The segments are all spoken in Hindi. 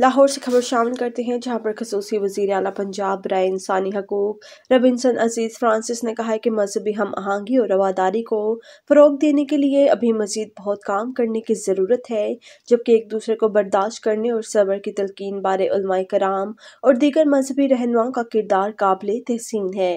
लाहौर से खबर शामिल करते हैं जहां पर खसूसी वजीर अला पंजाब राय इंसानी हकूक रबिनसन अजीज़ फ्रांसिस ने कहा है कि मजहबी हम आहंगी और रवादारी को फ़रोग देने के लिए अभी मज़ीद बहुत काम करने की ज़रूरत है जबकि एक दूसरे को बर्दाश्त करने और सबर की तलकिन बारे कराम और दीगर मजहबी रहनुमाओं का किरदार काबिल तहसीन है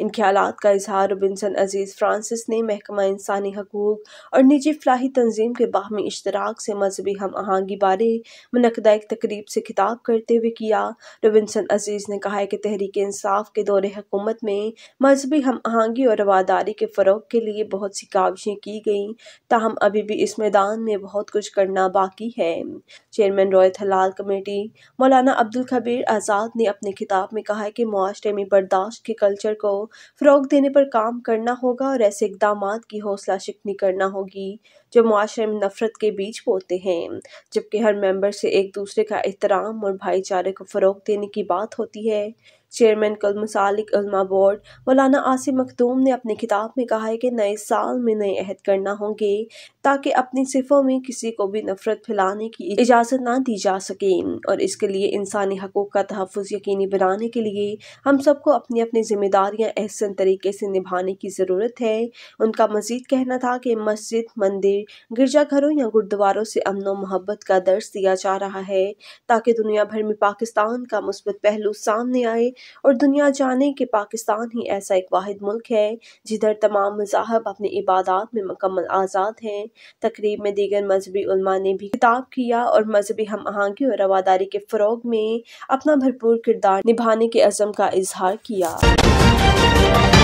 इन ख्याल का इजहार रबिनसन अजीज़ फ्रांसिस ने महकमा इंसानी हकूक और निजी फलाही तंजीम के बाहमी इश्तराक से मजहबी हम आहंगी बारे मनदा एक तकरीब तकरीब से खिताब करते हुए किया रविंसन अजीज़ ने कहा कि तहरीक इंसाफ के दौर हकूमत में मजहबी हम आहंगी और रवादारी के फ़रोग के लिए बहुत सी काविशें की गई ताहम अभी भी इस मैदान में बहुत कुछ करना बाकी है चेयरमैन रोयत हलाल कमेटी मौलाना अब्दुल खबीर आज़ाद ने अपने खिताब में कहा कि मुआरे में बर्दाश्त के कल्चर को फ़रोग देने पर काम करना होगा और ऐसे इकदाम की हौसला शिकनी करना होगी जो मुआरे में नफरत के बीच बोते हैं जबकि हर मेंबर से एक दूसरे का एहतराम और भाईचारे को फ़रोग़ देने की बात होती है चेयरमैन कल मसालिक उलमा बोर्ड मौलाना आसिम मखदूम ने अपनी किताब में कहा है कि नए साल में नए अहद करना होंगे ताकि अपनी सिफों में किसी को भी नफरत फैलाने की इजाज़त ना दी जा सके और इसके लिए इंसानी हकूक़ का तहफ़ यकीनी बनाने के लिए हम सबको अपनी अपनी जिम्मेदारियाँ एहसन तरीके से निभाने की ज़रूरत है उनका मजीद कहना था कि मस्जिद मंदिर गिरजाघरों या गुरुद्वारों से अमन व मोहब्बत का दर्ज दिया जा रहा है ताकि दुनिया भर में पाकिस्तान का मुस्बत पहलू सामने आए और दुनिया जाने कि पाकिस्तान ही ऐसा एक वाद मुल्क है जिधर तमाम मजाहब अपनी इबादत में मुकम्मल आज़ाद हैं तकरीब में दीगर मजहबी ने भी खिताब किया और मजहबी हम आहंगी और रवादारी के फ़रोग में अपना भरपूर किरदार निभाने के अज़म का इजहार किया